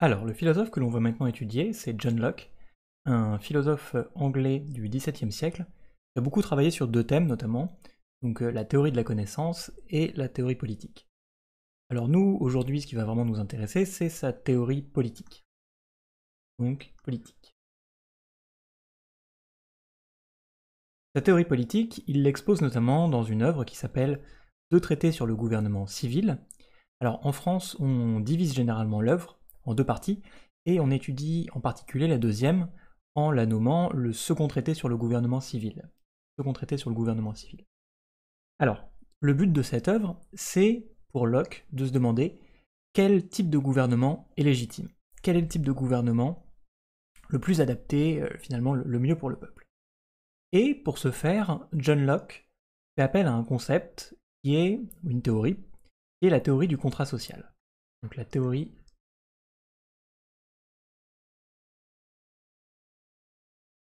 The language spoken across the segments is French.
Alors, le philosophe que l'on va maintenant étudier, c'est John Locke, un philosophe anglais du XVIIe siècle, qui a beaucoup travaillé sur deux thèmes notamment, donc euh, la théorie de la connaissance et la théorie politique. Alors nous, aujourd'hui, ce qui va vraiment nous intéresser, c'est sa théorie politique. Donc, politique. Sa théorie politique, il l'expose notamment dans une œuvre qui s'appelle Deux traités sur le gouvernement civil. Alors en France, on divise généralement l'œuvre en deux parties, et on étudie en particulier la deuxième en la nommant le second traité sur le gouvernement civil. Second traité sur le gouvernement civil. Alors, le but de cette œuvre, c'est pour Locke de se demander quel type de gouvernement est légitime, quel est le type de gouvernement le plus adapté, euh, finalement le mieux pour le peuple. Et pour ce faire, John Locke fait appel à un concept qui est, ou une théorie, qui est la théorie du contrat social. Donc la théorie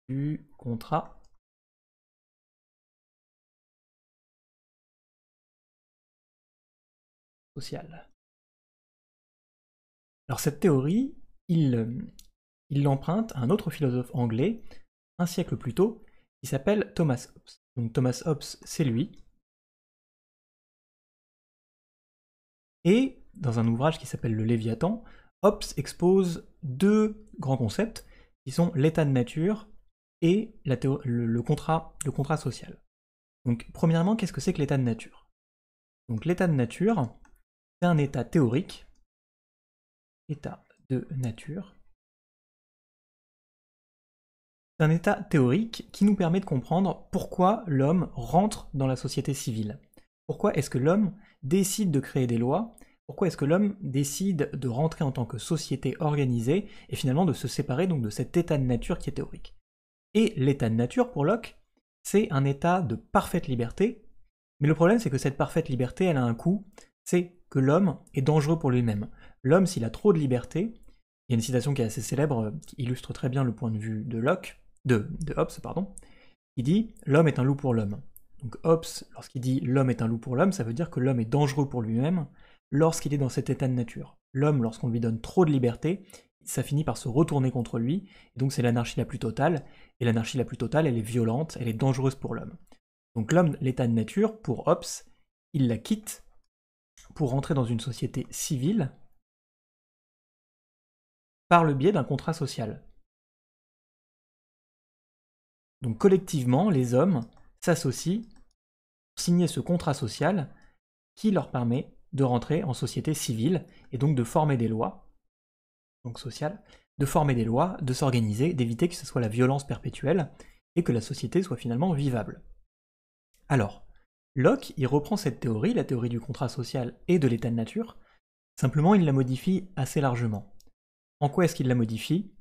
du contrat. social. Alors cette théorie, euh, il l'emprunte à un autre philosophe anglais, un siècle plus tôt, qui s'appelle Thomas Hobbes. Donc Thomas Hobbes, c'est lui. Et dans un ouvrage qui s'appelle Le Léviathan, Hobbes expose deux grands concepts qui sont l'état de nature et le, contrat, le contrat social. Donc, premièrement, qu'est-ce que c'est que l'état de nature Donc, l'état de nature, c'est un état théorique, état de nature, c'est un état théorique qui nous permet de comprendre pourquoi l'homme rentre dans la société civile. Pourquoi est-ce que l'homme décide de créer des lois Pourquoi est-ce que l'homme décide de rentrer en tant que société organisée et finalement de se séparer donc de cet état de nature qui est théorique et l'état de nature pour Locke, c'est un état de parfaite liberté, mais le problème c'est que cette parfaite liberté, elle a un coût, c'est que l'homme est dangereux pour lui-même. L'homme, s'il a trop de liberté, il y a une citation qui est assez célèbre, qui illustre très bien le point de vue de Locke, de, Hobbes, pardon, qui dit L'homme est un loup pour l'homme. Donc Hobbes, lorsqu'il dit l'homme est un loup pour l'homme, ça veut dire que l'homme est dangereux pour lui-même lorsqu'il est dans cet état de nature. L'homme, lorsqu'on lui donne trop de liberté, ça finit par se retourner contre lui, donc c'est l'anarchie la plus totale, et l'anarchie la plus totale, elle est violente, elle est dangereuse pour l'homme. Donc l'homme, l'état de nature, pour Hobbes, il la quitte pour rentrer dans une société civile par le biais d'un contrat social. Donc collectivement, les hommes s'associent pour signer ce contrat social qui leur permet de rentrer en société civile et donc de former des lois donc sociale, de former des lois, de s'organiser, d'éviter que ce soit la violence perpétuelle, et que la société soit finalement vivable. Alors, Locke il reprend cette théorie, la théorie du contrat social et de l'état de nature, simplement il la modifie assez largement. En quoi est-ce qu'il la modifie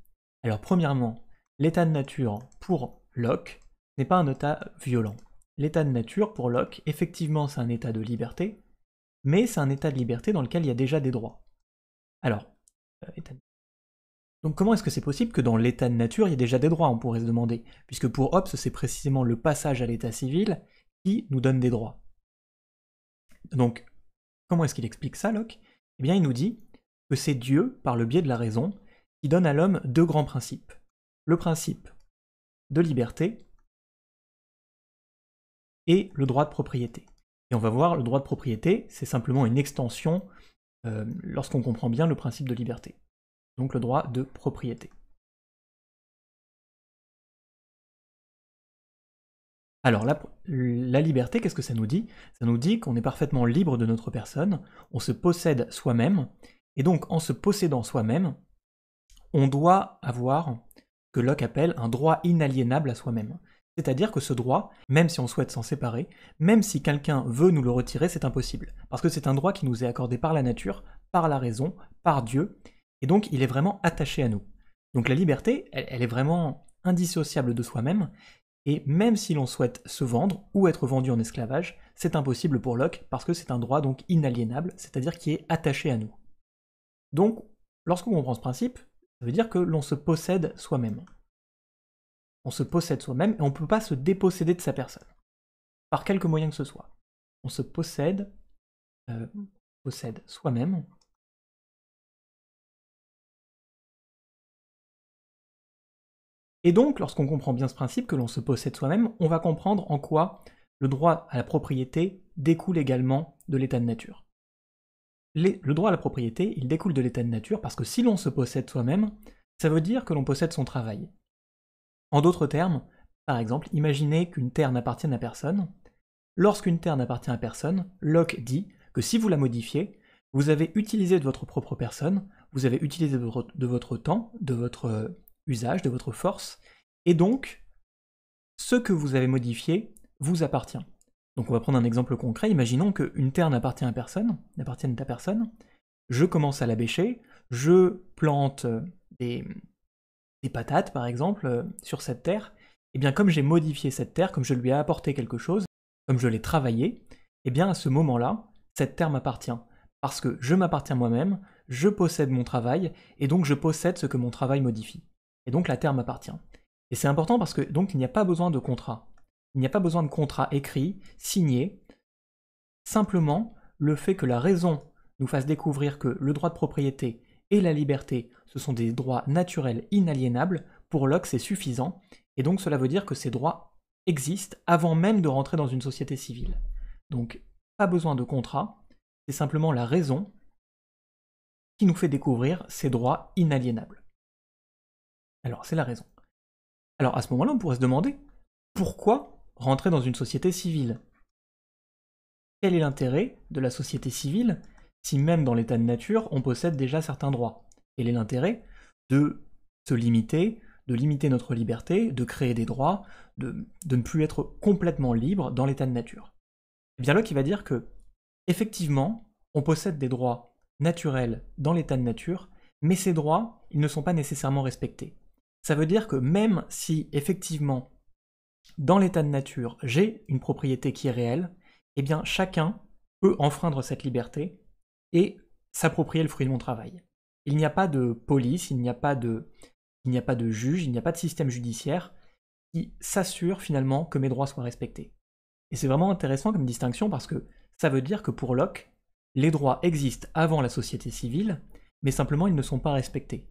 Alors premièrement, l'état de nature pour Locke n'est pas un état violent. L'état de nature pour Locke, effectivement c'est un état de liberté, mais c'est un état de liberté dans lequel il y a déjà des droits. Alors, euh, donc comment est-ce que c'est possible que dans l'état de nature, il y ait déjà des droits, on pourrait se demander, puisque pour Hobbes, c'est précisément le passage à l'état civil qui nous donne des droits. Donc, comment est-ce qu'il explique ça, Locke Eh bien, il nous dit que c'est Dieu, par le biais de la raison, qui donne à l'homme deux grands principes. Le principe de liberté et le droit de propriété. Et on va voir, le droit de propriété, c'est simplement une extension euh, lorsqu'on comprend bien le principe de liberté donc le droit de propriété. Alors la, liberté, qu'est-ce que ça nous dit Ça nous dit qu'on est parfaitement libre de notre personne, on se possède soi-même, et donc en se possédant soi-même, on doit avoir que Locke appelle un droit inaliénable à soi-même. C'est-à-dire que ce droit, même si on souhaite s'en séparer, même si quelqu'un veut nous le retirer, c'est impossible. Parce que c'est un droit qui nous est accordé par la nature, par la raison, par Dieu, et donc, il est vraiment attaché à nous. Donc la liberté, elle, est vraiment indissociable de soi-même, et même si l'on souhaite se vendre ou être vendu en esclavage, c'est impossible pour Locke parce que c'est un droit donc inaliénable, c'est-à-dire qui est attaché à nous. Donc, lorsqu'on comprend ce principe, ça veut dire que l'on se possède soi-même. On se possède soi-même et on ne peut pas se déposséder de sa personne, par quelque moyen que ce soit. On se possède, euh, possède soi-même, Et donc, lorsqu'on comprend bien ce principe, que l'on se possède soi-même, on va comprendre en quoi le droit à la propriété découle également de l'état de nature. le droit à la propriété, il découle de l'état de nature parce que si l'on se possède soi-même, ça veut dire que l'on possède son travail. En d'autres termes, par exemple, imaginez qu'une terre n'appartienne à personne. Lorsqu'une terre n'appartient à personne, Locke dit que si vous la modifiez, vous avez utilisé de votre propre personne, vous avez utilisé de votre temps, de votre usage, de votre force, et donc ce que vous avez modifié vous appartient. Donc on va prendre un exemple concret, imaginons qu'une terre n'appartient à personne, n'appartienne à personne, je commence à la bêcher, je plante des, des patates par exemple sur cette terre, et eh bien comme j'ai modifié cette terre, comme je lui ai apporté quelque chose, comme je l'ai travaillé, et eh bien à ce moment-là, cette terre m'appartient, parce que je m'appartiens moi-même, je possède mon travail, et donc je possède ce que mon travail modifie et donc la terre m'appartient. Et c'est important parce que donc il n'y a pas besoin de contrat. Il n'y a pas besoin de contrat écrit, signé. Simplement, le fait que la raison nous fasse découvrir que le droit de propriété et la liberté, ce sont des droits naturels inaliénables, pour Locke c'est suffisant, et donc cela veut dire que ces droits existent avant même de rentrer dans une société civile. Donc pas besoin de contrat, c'est simplement la raison qui nous fait découvrir ces droits inaliénables. Alors, c'est la raison. Alors, à ce moment-là, on pourrait se demander pourquoi rentrer dans une société civile Quel est l'intérêt de la société civile si même dans l'état de nature, on possède déjà certains droits Quel est l'intérêt de se limiter, de limiter notre liberté, de créer des droits, de, ne plus être complètement libre dans l'état de nature Et eh bien, là qui va dire que, effectivement, on possède des droits naturels dans l'état de nature, mais ces droits, ils ne sont pas nécessairement respectés. Ça veut dire que même si effectivement, dans l'état de nature, j'ai une propriété qui est réelle, eh bien chacun peut enfreindre cette liberté et s'approprier le fruit de mon travail. Il n'y a pas de police, il n'y a pas de, il n'y a pas de juge, il n'y a pas de système judiciaire qui s'assure finalement que mes droits soient respectés. Et c'est vraiment intéressant comme distinction parce que ça veut dire que pour Locke, les droits existent avant la société civile, mais simplement ils ne sont pas respectés.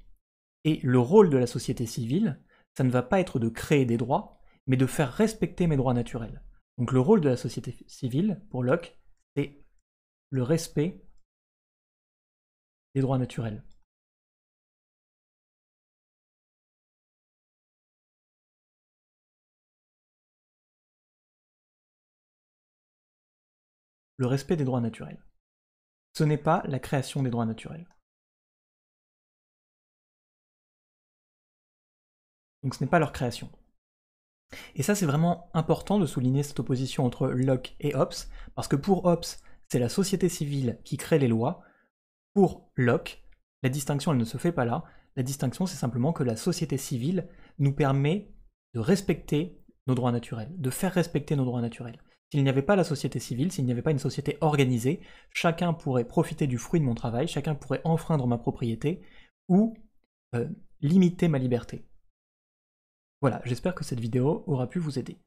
Et le rôle de la société civile, ça ne va pas être de créer des droits, mais de faire respecter mes droits naturels. Donc le rôle de la société civile, pour Locke, c'est le respect des droits naturels. Le respect des droits naturels. Ce n'est pas la création des droits naturels. donc ce n'est pas leur création. Et ça, c'est vraiment important de souligner cette opposition entre Locke et Hobbes, parce que pour Hobbes, c'est la société civile qui crée les lois. Pour Locke, la distinction, elle ne se fait pas là. La distinction, c'est simplement que la société civile nous permet de respecter nos droits naturels, de faire respecter nos droits naturels. S'il n'y avait pas la société civile, s'il n'y avait pas une société organisée, chacun pourrait profiter du fruit de mon travail, chacun pourrait enfreindre ma propriété ou euh, limiter ma liberté. Voilà, j'espère que cette vidéo aura pu vous aider.